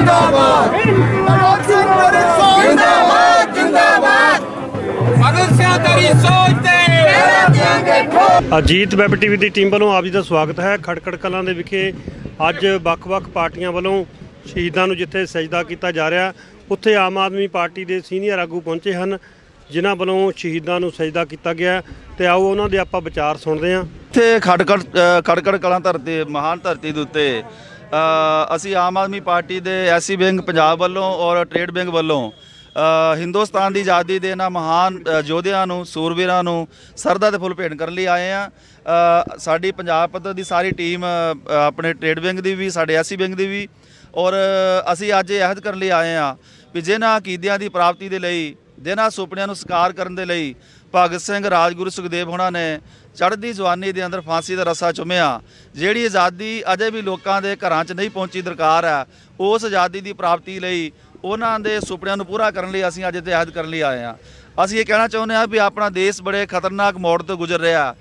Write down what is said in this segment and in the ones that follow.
ਜਿੰਦਾਬਾਦ ਜਿੰਦਾਬਾਦ ਜਿੰਦਾਬਾਦ ਸੋਚ ਤੇ ਅਜੀਤ ਵੈਬ ਟੀਵੀ ਦੀ ਟੀਮ ਵੱਲੋਂ ਆਪ ਜੀ ਦਾ ਸਵਾਗਤ ਹੈ ਖੜਕੜ ਕਲਾਂ ਦੇ ਵਿਖੇ ਅੱਜ ਵੱਖ-ਵੱਖ ਪਾਰਟੀਆਂ ਵੱਲੋਂ ਸ਼ਹੀਦਾਂ ਨੂੰ ਜਿੱਥੇ ਸਜਦਾ ਕੀਤਾ ਜਾ ਰਿਹਾ ਉੱਥੇ ਆਮ ਆਦਮੀ ਪਾਰਟੀ ਦੇ ਸੀਨੀਅਰ ਆਗੂ ਪਹੁੰਚੇ ਹਨ ਜਿਨ੍ਹਾਂ ਵੱਲੋਂ ਸ਼ਹੀਦਾਂ ਨੂੰ ਸਜਦਾ ਕੀਤਾ ਗਿਆ ਤੇ ਆਓ ਉਹਨਾਂ ਦੇ ਆਪਾਂ ਵਿਚਾਰ ਸੁਣਦੇ ਹਾਂ ਇੱਥੇ ਖੜਕੜ ਖੜਕੜ ਕਲਾਂ ਧਰਤੀ ਮਹਾਨ ਧਰਤੀ ਦੇ ਉੱਤੇ ਅਸੀਂ ਆਮ ਆਦਮੀ ਪਾਰਟੀ ਦੇ ਐਸੀ ਬੈਂਕ ਪੰਜਾਬ ਵੱਲੋਂ ਔਰ ਟ੍ਰੇਡ ਬੈਂਕ ਵੱਲੋਂ ਹਿੰਦੁਸਤਾਨ ਦੀ ਆਜ਼ਾਦੀ ਦੇ ਨਾ ਮਹਾਨ ਯੋਧਿਆਂ ਨੂੰ ਸੂਰਵੀਰਾਂ ਨੂੰ ਸਰਦਾ ਦੇ ਫੁੱਲ ਭੇਟ ਕਰਨ ਲਈ ਆਏ ਆ ਸਾਡੀ ਪੰਜਾਬ ਪੱਧਰ ਦੀ ਸਾਰੀ ਟੀਮ ਆਪਣੇ ਟ੍ਰੇਡ ਬੈਂਕ ਦੀ ਵੀ ਸਾਡੇ ਐਸੀ ਬੈਂਕ ਦੀ ਵੀ ਔਰ ਅਸੀਂ ਅੱਜ ਇਹ ਅਹਿਦ ਕਰਨ ਲਈ ਆਏ ਆ ਵੀ ਜਿਨ੍ਹਾਂ ਕੀਦਿਆਂ ਦੀ ਪ੍ਰਾਪਤੀ ਦੇ ਲਈ ਜਿਨ੍ਹਾਂ ਸੁਪਨਿਆਂ ਨੂੰ ਸਕਾਰ ਕਰਨ ਦੇ ਲਈ ਭਗਤ ਸਿੰਘ ਰਾਜਗੁਰੂ ਸੁਖਦੇਵ ਹੁਣਾਂ ਨੇ ਚੜ੍ਹਦੀ ਜਵਾਨੀ ਦੇ ਅੰਦਰ ਫਾਂਸੀ ਦਾ ਰਸਾ ਚੁੰਮਿਆ ਜਿਹੜੀ ਆਜ਼ਾਦੀ ਅਜੇ ਵੀ ਲੋਕਾਂ ਦੇ ਘਰਾਂ 'ਚ ਨਹੀਂ ਪਹੁੰਚੀ ਦਰਕਾਰ ਹੈ ਉਸ ਆਜ਼ਾਦੀ ਦੀ ਪ੍ਰਾਪਤੀ ਲਈ ਉਹਨਾਂ ਦੇ ਸੁਪਨਿਆਂ ਨੂੰ ਪੂਰਾ ਕਰਨ ਲਈ ਅਸੀਂ ਅੱਜ ਇੱਥੇ ਕਰਨ ਲਈ ਆਏ ਹਾਂ ਅਸੀਂ ਇਹ ਕਹਿਣਾ ਚਾਹੁੰਦੇ ਹਾਂ ਵੀ ਆਪਣਾ ਦੇਸ਼ ਬੜੇ ਖਤਰਨਾਕ ਮੋੜ ਤੋਂ ਗੁਜ਼ਰ ਰਿਹਾ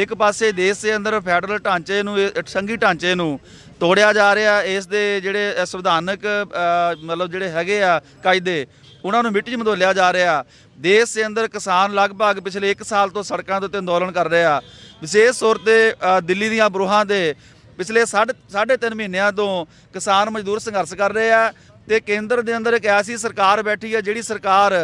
ਇੱਕ ਪਾਸੇ ਦੇਸ਼ ਦੇ ਅੰਦਰ ਫੈਡਰਲ ਢਾਂਚੇ ਨੂੰ ਸੰਘੀ ਢਾਂਚੇ ਨੂੰ ਤੋੜਿਆ ਜਾ ਰਿਹਾ ਇਸ ਦੇ ਜਿਹੜੇ ਸੰਵਿਧਾਨਕ ਮਤਲਬ ਜਿਹੜੇ ਹੈਗੇ ਆ ਕਾਇਦੇ ਉਹਨਾਂ ਨੂੰ ਮਿੱਟੀ 'ਚ ਮਦੋਲਿਆ ਜਾ ਰਿਹਾ ਦੇਸ਼ ਦੇ ਅੰਦਰ ਕਿਸਾਨ ਲਗਭਗ ਪਿਛਲੇ 1 ਸਾਲ ਤੋਂ ਸੜਕਾਂ ਦੇ ਉੱਤੇ ਅੰਦੋਲਨ ਕਰ ਰਿਹਾ ਵਿਸ਼ੇਸ਼ ਤੌਰ ਤੇ ਦਿੱਲੀ ਦੀਆਂ ਬਰੂਹਾਂ ਦੇ ਪਿਛਲੇ 3.5 ਮਹੀਨਿਆਂ ਤੋਂ ਕਿਸਾਨ ਮਜ਼ਦੂਰ ਸੰਘਰਸ਼ ਕਰ ਰਹੇ ਆ ਤੇ ਕੇਂਦਰ ਦੇ ਅੰਦਰ ਇੱਕ ਐਸੀ ਸਰਕਾਰ ਬੈਠੀ ਹੈ ਜਿਹੜੀ ਸਰਕਾਰ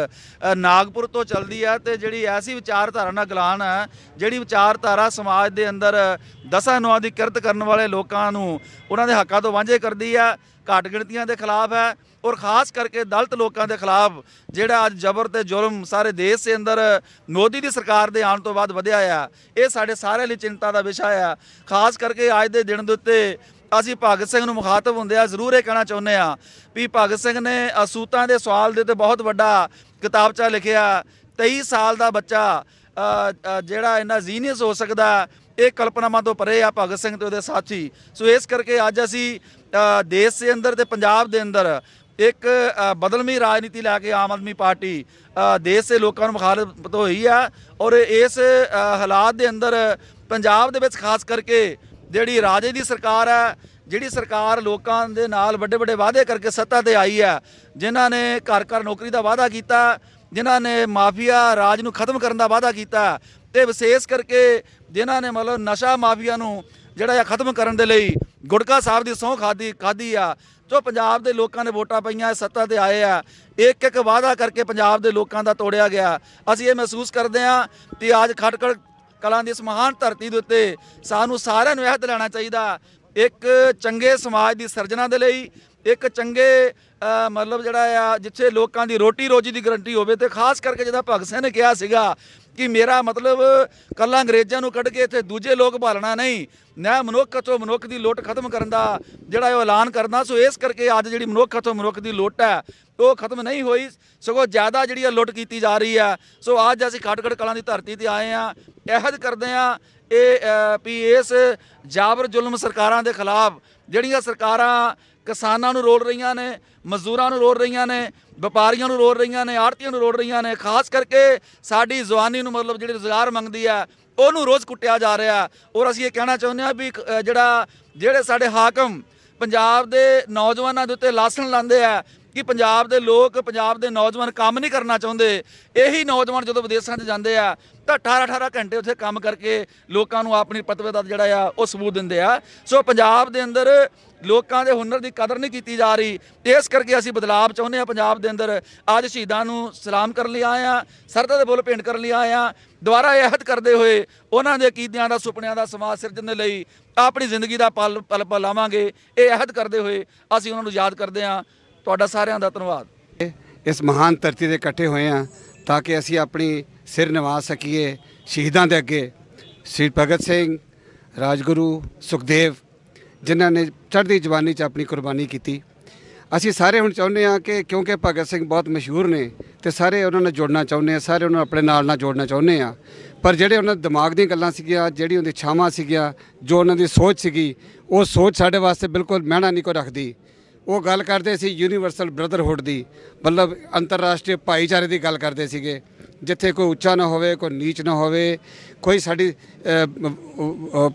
ਨਾਗਪੁਰ ਤੋਂ ਚੱਲਦੀ ਹੈ ਤੇ ਜਿਹੜੀ ਐਸੀ ਵਿਚਾਰਧਾਰਾ ਨਾਲ ਗਲਾਨ ਹੈ ਜਿਹੜੀ ਵਿਚਾਰਧਾਰਾ ਸਮਾਜ ਦੇ ਅੰਦਰ ਦਸਾਂ ਨੌ ਦੀ ਕਿਰਤ ਕਰਨ ਵਾਲੇ ਲੋਕਾਂ ਨੂੰ ਉਹਨਾਂ ਦੇ ਹੱਕਾਂ ਤੋਂ ਵਾਂਝੇ ਕਰਦੀ ਹੈ ਘਾਟ ਗਿਣਤੀਆਂ ਦੇ ਖਿਲਾਫ ਹੈ ਔਰ ਖਾਸ ਕਰਕੇ ਦਲਤ ਲੋਕਾਂ ਦੇ ਖਿਲਾਫ ਜਿਹੜਾ ਅੱਜ ਜ਼ਬਰ ਤੇ ਜ਼ੁਲਮ ਸਾਰੇ ਦੇਸ਼ ਦੇ ਅੰਦਰ ਮੋਦੀ ਦੀ ਸਰਕਾਰ ਦੇ ਆਉਣ ਤੋਂ ਬਾਅਦ ਵਧਿਆ ਆ ਇਹ ਸਾਡੇ ਸਾਰੇ ਲਈ ਚਿੰਤਾ ਦਾ ਵਿਸ਼ਾ ਆ ਖਾਸ ਕਰਕੇ ਅੱਜ ਦੇ ਦਿਨ ਦੇ ਉੱਤੇ ਅਸੀਂ ਭਗਤ ਸਿੰਘ ਨੂੰ ਮੁਖਾਤਬ ਹੁੰਦੇ ਆ ਜ਼ਰੂਰ ਇਹ ਕਹਿਣਾ ਚਾਹੁੰਦੇ ਆ ਵੀ ਭਗਤ ਸਿੰਘ ਨੇ ਅਸੂਤਾਂ ਦੇ ਸਵਾਲ ਦੇ ਤੇ ਬਹੁਤ ਵੱਡਾ ਕਿਤਾਬਚਾ ਲਿਖਿਆ 23 ਸਾਲ ਦਾ ਬੱਚਾ ਜਿਹੜਾ ਇਹਨਾਂ ਜ਼ੀਨੀਅਸ ਹੋ ਸਕਦਾ ਇਹ ਕਲਪਨਾਵਾਂ ਤੋਂ ਪਰੇ ਆ ਭਗਤ ਸਿੰਘ ਤੇ ਉਹਦੇ ਸਾਥੀ ਸੋ ਇਸ ਕਰਕੇ ਅੱਜ ਅਸੀਂ ਦੇਸ਼ ਦੇ ਅੰਦਰ ਤੇ ਪੰਜਾਬ ਦੇ ਅੰਦਰ ਇੱਕ ਬਦਲਵੀਂ ਰਾਜਨੀਤੀ ਲੈ ਕੇ ਆਮ ਆਦਮੀ ਪਾਰਟੀ ਦੇਸ਼ ਦੇ ਲੋਕਾਂ ਨੂੰ ਮੁਖਾਲਫਤ ਹੋਈ ਆ ਔਰ ਇਸ ਹਾਲਾਤ ਦੇ ਅੰਦਰ ਪੰਜਾਬ ਦੇ ਵਿੱਚ ਖਾਸ ਕਰਕੇ ਜਿਹੜੀ ਰਾਜੇ ਦੀ ਸਰਕਾਰ ਹੈ ਜਿਹੜੀ ਸਰਕਾਰ ਲੋਕਾਂ ਦੇ ਨਾਲ ਵੱਡੇ ਵੱਡੇ ਵਾਅਦੇ ਕਰਕੇ ਸੱਤਾ ਤੇ ਆਈ ਹੈ ਜਿਨ੍ਹਾਂ ਨੇ ਘਰ ਘਰ ਨੌਕਰੀ ਦਾ ਵਾਅਦਾ ਕੀਤਾ ਜਿਨ੍ਹਾਂ ਨੇ ਮਾਫੀਆ ਰਾਜ ਨੂੰ ਖਤਮ ਕਰਨ ਦਾ ਵਾਅਦਾ ਕੀਤਾ ਤੇ ਵਿਸ਼ੇਸ਼ ਕਰਕੇ ਜਿਨ੍ਹਾਂ ਨੇ ਮਤਲਬ ਨਸ਼ਾ ਮਾਫੀਆ ਨੂੰ ਜਿਹੜਾ ਇਹ ਖਤਮ ਕਰਨ ਦੇ ਲਈ ਗੁੜਕਾ ਸਾਹਿਬ ਦੀ ਸੌਂ ਖਾਦੀ ਖਾਦੀ ਆ ਜੋ ਪੰਜਾਬ ਦੇ ਲੋਕਾਂ ਨੇ ਵੋਟਾਂ ਪਈਆਂ ਸੱਤਾ ਤੇ ਆਏ ਆ ਇੱਕ ਇੱਕ ਵਾਅਦਾ ਕਰਕੇ ਪੰਜਾਬ ਦੇ ਲੋਕਾਂ ਦਾ ਤੋੜਿਆ ਗਿਆ ਅਸੀਂ ਇਹ ਮਹਿਸੂਸ ਕਰਦੇ ਆ ਕਿ ਅੱਜ ਖਟਕੜ ਕਲਾ ਦੀ ਇਸ ਮਹਾਨ ਧਰਤੀ ਦੇ ਉੱਤੇ ਸਾਨੂੰ ਸਾਰਿਆਂ ਨੂੰ ਇਹ ਲੈਣਾ ਚਾਹੀਦਾ ਇੱਕ ਚੰਗੇ ਸਮਾਜ ਦੀ ਸਿਰਜਣਾ ਦੇ ਲਈ ਇੱਕ ਚੰਗੇ ਮਤਲਬ ਜਿਹੜਾ ਆ ਜਿੱਥੇ ਲੋਕਾਂ ਦੀ ਰੋਟੀ ਰੋਜੀ ਦੀ ਗਰੰਟੀ ਹੋਵੇ ਤੇ ਖਾਸ ਕਰਕੇ ਜਿਹਦਾ ਭਗਤ ਸਿੰਘ ਨੇ ਕਿਹਾ ਸੀਗਾ ਕਿ ਮੇਰਾ ਮਤਲਬ ਕੱਲਾ ਅੰਗਰੇਜ਼ਾਂ ਨੂੰ ਕੱਢ ਕੇ ਇੱਥੇ ਦੂਜੇ ਲੋਕ ਭਾਲਣਾ ਨਹੀਂ ਨਾ ਮਨੁੱਖ ਤੋਂ ਮਨੁੱਖ ਦੀ ਲੋਟ ਖਤਮ ਕਰਨ ਦਾ ਜਿਹੜਾ ਇਹ ਐਲਾਨ ਕਰਦਾ ਸੋ ਇਸ ਕਰਕੇ ਅੱਜ ਜਿਹੜੀ ਮਨੁੱਖ ਤੋਂ ਮਨੁੱਖ ਦੀ ਲੋਟ ਹੈ ਉਹ ਖਤਮ ਨਹੀਂ ਹੋਈ ਸਗੋਂ ਜ਼ਿਆਦਾ ਜਿਹੜੀ ਆ ਲੁੱਟ ਕੀਤੀ ਜਾ ਰਹੀ ਹੈ ਸੋ ਅੱਜ ਅਸੀਂ ਖਟਖੜ ਕਲਾਂ ਦੀ ਧਰਤੀ ਤੇ ਆਏ ਆ ਇਹਦ ਕਰਦੇ ਆ ਇਹ ਵੀ ਇਸ ਜਾਬਰ ਜ਼ੁਲਮ ਸਰਕਾਰਾਂ ਦੇ ਖਿਲਾਫ ਜਿਹੜੀਆਂ ਸਰਕਾਰਾਂ ਕਿਸਾਨਾਂ ਨੂੰ ਰੋਲ ਰਹੀਆਂ ਨੇ ਮਜ਼ਦੂਰਾਂ ਨੂੰ ਰੋਲ ਰਹੀਆਂ ਨੇ ਵਪਾਰੀਆਂ ਨੂੰ ਰੋਲ ਰਹੀਆਂ ਨੇ ਆੜਤੀਆਂ ਨੂੰ ਰੋਲ ਰਹੀਆਂ ਨੇ ਖਾਸ ਕਰਕੇ ਸਾਡੀ ਜਵਾਨੀ ਨੂੰ ਮਤਲਬ ਜਿਹੜੀ ਰੋਜ਼ਗਾਰ ਮੰਗਦੀ ਆ ਉਹਨੂੰ ਰੋਜ਼ ਕੁੱਟਿਆ ਜਾ ਰਿਹਾ ਔਰ ਅਸੀਂ ਇਹ ਕਹਿਣਾ ਚਾਹੁੰਦੇ ਆ ਵੀ ਜਿਹੜਾ ਜਿਹੜੇ ਸਾਡੇ ਹਾਕਮ ਪੰਜਾਬ ਦੇ ਨੌਜਵਾਨਾਂ ਦੇ ਉੱਤੇ ਲਾਸਣ ਲਾਉਂਦੇ ਆ ਕਿ ਪੰਜਾਬ ਦੇ ਲੋਕ ਪੰਜਾਬ ਦੇ ਨੌਜਵਾਨ ਕੰਮ ਨਹੀਂ ਕਰਨਾ ਚਾਹੁੰਦੇ ਇਹੀ ਨੌਜਵਾਨ ਜਦੋਂ ਵਿਦੇਸ਼ਾਂ 'ਚ ਜਾਂਦੇ ਆ ਤਾਂ 18-18 ਘੰਟੇ ਉੱਥੇ ਕੰਮ ਕਰਕੇ ਲੋਕਾਂ ਨੂੰ ਆਪਣੀ ਪਤਵੇ ਦਾ ਜਿਹੜਾ ਆ ਉਹ ਸਬੂਤ ਦਿੰਦੇ ਆ ਸੋ ਪੰਜਾਬ ਦੇ ਅੰਦਰ ਲੋਕਾਂ ਦੇ ਹੁਨਰ ਦੀ ਕਦਰ ਨਹੀਂ ਕੀਤੀ ਜਾ ਰਹੀ ਇਸ ਕਰਕੇ ਅਸੀਂ ਬਦਲਾਅ ਚਾਹੁੰਦੇ ਆ ਪੰਜਾਬ ਦੇ ਅੰਦਰ ਅੱਜ ਸ਼ਹੀਦਾਂ ਨੂੰ ਸਲਾਮ ਕਰਨ ਲਈ ਆਏ ਆ ਸਰਦਾ ਦੇ ਬੁੱਲ ਪੇਂਟ ਕਰਨ ਲਈ ਆਏ ਆ ਦੁਬਾਰਾ ਅਹਿਦ ਕਰਦੇ ਹੋਏ ਉਹਨਾਂ ਦੇ ਕੀਤਿਆਂ ਦਾ ਸੁਪਨਿਆਂ ਦਾ ਸਮਾਜ ਸਿਰਜਣ ਦੇ ਲਈ ਆਪਣੀ ਜ਼ਿੰਦਗੀ ਦਾ ਪਲ ਪਲ ਲਾਵਾਂਗੇ ਇਹ ਅਹਿਦ ਕਰਦੇ ਹੋਏ ਅਸੀਂ ਉਹਨਾਂ ਨੂੰ ਯਾਦ ਕਰਦੇ ਆ ਤੁਹਾਡਾ ਸਾਰਿਆਂ ਦਾ ਧੰਨਵਾਦ ਇਸ ਮਹਾਨ ਧਰਤੀ ਦੇ ਇਕੱਠੇ ਹੋਏ ਆ ਤਾਂ ਕਿ ਅਸੀਂ ਆਪਣੀ ਸਿਰ ਨਿਵਾ ਸਕੀਏ ਸ਼ਹੀਦਾਂ ਦੇ ਅੱਗੇ ਸ੍ਰੀ ਭਗਤ ਸਿੰਘ ਰਾਜਗੁਰੂ ਸੁਖਦੇਵ ਜਿਨ੍ਹਾਂ ਨੇ ਚੜ੍ਹਦੀ ਜਵਾਨੀ 'ਚ ਆਪਣੀ ਕੁਰਬਾਨੀ ਕੀਤੀ ਅਸੀਂ ਸਾਰੇ ਹੁਣ ਚਾਹੁੰਦੇ ਆ ਕਿ ਕਿਉਂਕਿ ਭਗਤ ਸਿੰਘ ਬਹੁਤ ਮਸ਼ਹੂਰ ਨੇ ਤੇ ਸਾਰੇ ਉਹਨਾਂ ਨਾਲ ਜੋੜਨਾ ਚਾਹੁੰਦੇ ਆ ਸਾਰੇ ਉਹਨਾਂ ਆਪਣੇ ਨਾਲ ਨਾਲ ਜੋੜਨਾ ਚਾਹੁੰਦੇ ਆ ਪਰ ਜਿਹੜੇ ਉਹਨਾਂ ਦੇ ਦਿਮਾਗ ਦੀਆਂ ਗੱਲਾਂ ਸੀਗੀਆਂ ਜਿਹੜੀ ਉਹਦੀ ਛਾਵਾਂ ਸੀਗੀਆਂ ਜੋ ਉਹਨਾਂ ਦੀ ਸੋਚ ਸੀਗੀ ਉਹ ਸੋਚ ਸਾਡੇ ਵਾਸਤੇ ਬਿਲਕੁਲ ਮਹਿਣਾ ਨਹੀਂ ਕੋ ਰੱਖਦੀ ਉਹ ਗੱਲ ਕਰਦੇ ਸੀ ਯੂਨੀਵਰਸਲ ਬ੍ਰਦਰਹੁੱਡ ਦੀ ਮਤਲਬ ਅੰਤਰਰਾਸ਼ਟਰੀ ਭਾਈਚਾਰੇ ਦੀ ਗੱਲ ਕਰਦੇ ਸੀਗੇ ਜਿੱਥੇ ਕੋਈ ਉੱਚਾ ਨਾ ਹੋਵੇ ਕੋਈ ਨੀਚ ਨਾ ਹੋਵੇ ਕੋਈ ਸਾਡੀ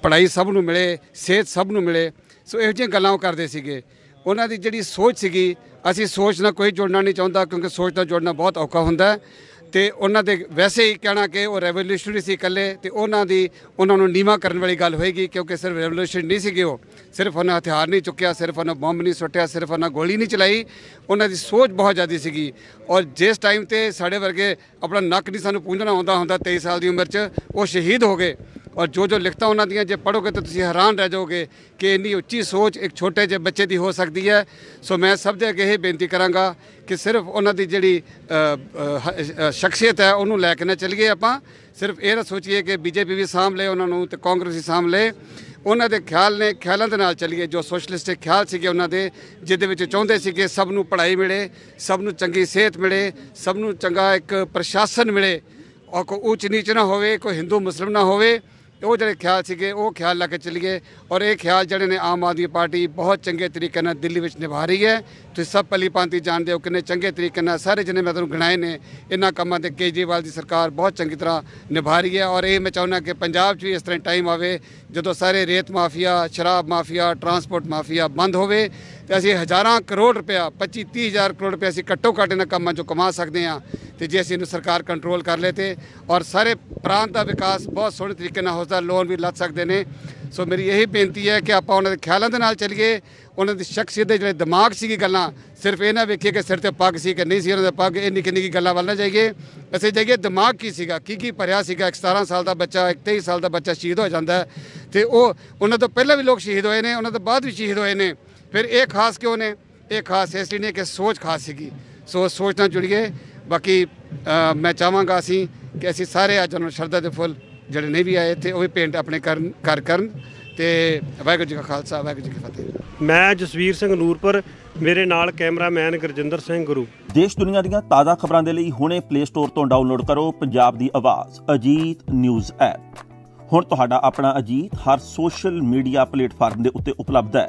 ਪੜ੍ਹਾਈ ਸਭ ਨੂੰ ਮਿਲੇ ਸਿਹਤ ਸਭ ਨੂੰ ਮਿਲੇ ਸੋ ਇਹੋ ਜਿਹੀਆਂ ਗੱਲਾਂ ਉਹ ਕਰਦੇ ਸੀਗੇ ਉਹਨਾਂ ਦੀ ਜਿਹੜੀ ਸੋਚ ਸੀਗੀ ਅਸੀਂ ਸੋਚ ਨਾਲ ਕੋਈ ਜੁੜਨਾ ਨਹੀਂ ਚਾਹੁੰਦਾ ਕਿਉਂਕਿ ਸੋਚ ਨਾਲ ਜੁੜਨਾ ਬਹੁਤ ਔਖਾ ਹੁੰਦਾ ਤੇ ਉਹਨਾਂ ਦੇ ਵੈਸੇ ਹੀ ਕਹਿਣਾ ਕਿ ਉਹ ਰੈਵੋਲੂਸ਼ਨਰੀ ਸੀ ਇਕੱਲੇ ਤੇ ਉਹਨਾਂ ਦੀ ਉਹਨਾਂ ਨੂੰ ਨੀਵਾ ਕਰਨ ਵਾਲੀ ਗੱਲ ਹੋਏਗੀ ਕਿਉਂਕਿ ਸਿਰਫ ਰੈਵੋਲੂਸ਼ਨ ਨਹੀਂ ਸੀਗੇ ਉਹ ਸਿਰਫ ਉਹਨਾਂ ਹਥਿਆਰ ਨਹੀਂ ਚੁੱਕਿਆ ਸਿਰਫ ਉਹਨਾਂ ਬੰਬ ਨਹੀਂ ਸੁੱਟਿਆ ਸਿਰਫ ਉਹਨਾਂ ਗੋਲੀ ਨਹੀਂ ਚਲਾਈ ਉਹਨਾਂ ਦੀ ਸੋਚ ਬਹੁਤ ਜ਼ਿਆਦੀ ਸੀਗੀ ਔਰ ਜਿਸ ਟਾਈਮ ਤੇ ਸਾਡੇ ਵਰਗੇ ਆਪਣਾ ਨੱਕ ਨਹੀਂ ਸਾਨੂੰ ਪੂੰਝਣਾ ਆਉਂਦਾ ਹੁੰਦਾ 23 ਸਾਲ ਦੀ ਉਮਰ 'ਚ ਉਹ ਸ਼ਹੀਦ ਹੋ ਗਏ ਔਰ ਜੋ ਜੋ ਲਿਖਤਾ ਉਹਨਾਂ ਦੀਆਂ ਜੇ ਪੜੋਗੇ ਤਾਂ ਤੁਸੀਂ ਹੈਰਾਨ ਰਹਿ ਜਾਓਗੇ ਕਿ ਇੰਨੀ ਉੱਚੀ ਸੋਚ ਇੱਕ ਛੋਟੇ ਜਿਹੇ ਬੱਚੇ ਦੀ ਹੋ ਸਕਦੀ ਹੈ ਸੋ ਮੈਂ ਸਭ ਦੇ ਅੱਗੇ ਇਹ ਬੇਨਤੀ ਕਰਾਂਗਾ ਕਿ ਸਿਰਫ ਉਹਨਾਂ ਦੀ ਜਿਹੜੀ ਸ਼ਖਸੀਅਤ ਹੈ ਉਹਨੂੰ ਲੈ ਕੇ ਨਾ ਚੱਲੀਏ ਆਪਾਂ ਸਿਰਫ ਇਹ ਨਾ ਸੋਚੀਏ ਕਿ ਬੀਜੇਪੀ ਵੀ ਸਾਂਭ ਲੇ ਉਹਨਾਂ ਨੂੰ ਤੇ ਕਾਂਗਰਸ ਵੀ ਸਾਂਭ ਲੇ ਉਹਨਾਂ ਦੇ ਖਿਆਲ ਨੇ ਖਿਆਲਾਂ ਦੇ ਨਾਲ ਚੱਲੀਏ ਜੋ ਸੋਸ਼ਲਿਸਟਿਕ ਖਿਆਲ ਸੀਗੇ ਉਹਨਾਂ ਦੇ ਜਿਹਦੇ ਵਿੱਚ ਚਾਹੁੰਦੇ ਸੀ ਕਿ ਸਭ ਨੂੰ ਪੜ੍ਹਾਈ ਮਿਲੇ ਸਭ ਨੂੰ ਚੰਗੀ ਸਿਹਤ ਮਿਲੇ ਸਭ ਨੂੰ ਚੰਗਾ ਇੱਕ ਪ੍ਰਸ਼ਾਸਨ ਮਿਲੇ ਔਰ ਕੋ ਉੱਚ ਨੀਚ ਨਾ ਹੋਵੇ ਕੋਈ ਹਿੰਦੂ ਮੁਸਲਮ ਨਾ ਹੋਵੇ ਉਹ ਜਿਹੜੇ ਖਿਆਲ ਸੀਗੇ ਉਹ ਖਿਆਲ ਲਾ ਕੇ ਚੱਲੀਏ ਔਰ ਇਹ ਖਿਆਲ ਜਿਹੜੇ ਨੇ ਆਮ ਆਦਮੀ ਪਾਰਟੀ ਬਹੁਤ ਚੰਗੇ ਤਰੀਕੇ ਨਾਲ ਦਿੱਲੀ ਵਿੱਚ ਨਿਭਾ ਰਹੀ ਹੈ ਤੁਸੀਂ ਸਭ ਪੱਲੀ ਪਾਂਤੀ ਜਾਣਦੇ ਹੋ ਕਿੰਨੇ ਚੰਗੇ ਤਰੀਕੇ ਨਾਲ ਸਾਰੇ ਜਿਹਨੇ ਮੈਂ ਤੁਹਾਨੂੰ ਗਿਣਾਏ ਨੇ ਇਹਨਾਂ ਕੰਮਾਂ ਤੇ ਕੇਜਰੀਵਾਲ ਦੀ ਸਰਕਾਰ ਬਹੁਤ ਚੰਗੀ ਤਰ੍ਹਾਂ ਨਿਭਾ ਰਹੀ ਹੈ ਔਰ ਇਹ ਮੈਂ ਚਾਹੁੰਦਾ ਕਿ ਪੰਜਾਬ 'ਚ ਵੀ ਇਸ ਤਰ੍ਹਾਂ ਟਾਈਮ ਆਵੇ ਜਦੋਂ ਸਾਰੇ ਰੇਤ ਮਾਫੀਆ ਸ਼ਰਾਬ ਮਾਫੀਆ ਟਰਾਂਸਪੋਰਟ ਮਾਫੀਆ ਬੰਦ ਹੋਵੇ ਤੇ ਅਸੀਂ ਹਜ਼ਾਰਾਂ ਕਰੋੜ ਰੁਪਇਆ 25 30000 ਕਰੋੜ ਰੁਪਇਆ ਅਸੀਂ ਘੱਟੋ ਘੱਟ ਇਹਨਾਂ ਕੰਮਾਂ ਚੋਂ ਕਮਾ ਸਕਦੇ ਆ ਤੇ ਜੇ ਅਸੀਂ ਇਹਨੂੰ ਸਰਕਾਰ ਕੰਟਰੋਲ ਕਰ ਲੇ ਤੇ ਔਰ ਸਾਰੇ ਪ੍ਰਾਂਤ ਦਾ ਵਿਕਾਸ ਬਹੁਤ ਸੋਹਣੇ ਤਰੀਕੇ ਨਾਲ ਹੋਦਾ ਲੋਨ ਵੀ ਲੱਗ ਸਕਦੇ ਨੇ ਸੋ ਮੇਰੀ ਇਹੀ ਬੇਨਤੀ ਹੈ ਕਿ ਆਪਾਂ ਉਹਨਾਂ ਦੇ ਖਿਆਲਾਂ ਦੇ ਨਾਲ ਚੱਲੀਏ ਉਹਨਾਂ ਦੀ ਸ਼ਖਸੀਅਤ ਦੇ ਜਿਹੜੇ ਦਿਮਾਗ ਸੀਗੀ ਗੱਲਾਂ ਸਿਰਫ ਇਹ ਨਾ ਵੇਖੀਏ ਕਿ ਸਿਰ ਤੇ ਪੱਗ ਸੀ ਕਿ ਨਹੀਂ ਸੀ ਉਹਨਾਂ ਦੇ ਪੱਗ ਇਹ ਨਿੱਕੀ ਨਿੱਕੀ ਗੱਲਾਂ ਵੱਲ ਨਾ ਜਾਈਏ ਅਸੀਂ ਜਾਈਏ ਦਿਮਾਗ ਕੀ ਸੀਗਾ ਕੀ ਕੀ ਭਰਿਆ ਸੀਗਾ 17 ਸਾਲ ਦਾ ਬੱਚਾ 23 ਸਾਲ ਦਾ ਬੱਚਾ ਸ਼ਹੀਦ ਹੋ ਜਾਂਦਾ ਤੇ ਉਹ ਉਹਨਾਂ ਤੋਂ ਪਹਿਲਾਂ ਵੀ ਲੋਕ ਸ਼ਹੀਦ ਹੋਏ ਨੇ ਉਹਨਾਂ ਤੋਂ ਬਾਅਦ ਵੀ ਸ਼ਹੀਦ ਹੋਏ ਨੇ ਫਿਰ ਇਹ ਖਾਸ ਕਿਉਂ ਨੇ ਇਹ ਖਾਸ ਇਸ ਲਈ ਨੇ ਕਿ ਸੋਚ ਖਾਸ ਸੀਗੀ ਸੋ ਸੋਚ ਨਾਲ ਜੁੜੀਏ ਬਾਕੀ ਮੈਂ ਚਾਹਾਂਗਾ ਅਸੀਂ ਕਿ ਅਸੀਂ ਸਾਰੇ ਅੱਜ ਨੂੰ ਸ਼ਰਧਾ ਦੇ ਫੁੱਲ ਜਿਹੜੇ ਨਹੀਂ ਵੀ ਆਏ ਇੱਥੇ ਉਹ ਵੀ ਪੇਂਟ ਆਪਣੇ ਕਰਨ ਕਰ ਕਰਨ ਤੇ ਵਾਹਿਗੁਰੂ ਜੀ ਕਾ ਖਾਲਸਾ ਵਾਹਿਗੁਰੂ ਜੀ ਕੀ ਫਤਿਹ ਮੈਂ ਜਸਵੀਰ ਸਿੰਘ ਨੂਰਪੁਰ ਮੇਰੇ ਨਾਲ ਕੈਮਰਾਮੈਨ ਗੁਰਜਿੰਦਰ ਸਿੰਘ ਗੁਰੂ ਦੇਸ਼ ਦੁਨੀਆ ਦੀਆਂ ਤਾਜ਼ਾ ਖਬਰਾਂ ਦੇ ਲਈ ਹੁਣੇ ਪਲੇ ਸਟੋਰ ਤੋਂ ਡਾਊਨਲੋਡ ਕਰੋ ਪੰਜਾਬ ਦੀ ਆਵਾਜ਼ ਅਜੀਤ ਨਿਊਜ਼ ਐਪ ਹੁਣ ਤੁਹਾਡਾ ਆਪਣਾ ਅਜੀਤ ਹਰ ਸੋਸ਼ਲ ਮੀਡੀਆ ਪਲੇਟਫਾਰਮ ਦੇ ਉੱਤੇ ਉਪਲਬਧ ਹੈ